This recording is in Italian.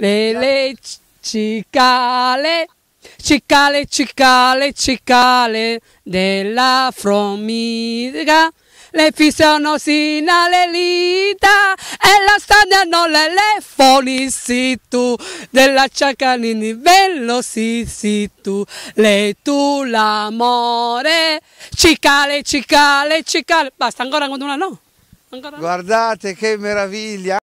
Le, le cicale, cicale, cicale, cicale della formica. Le fissano sino alle lita e la stanno le, le tu, della ciacalini tu, Le tu l'amore, cicale, cicale, cicale. Basta, ancora, con una no? Ancora? Guardate che meraviglia!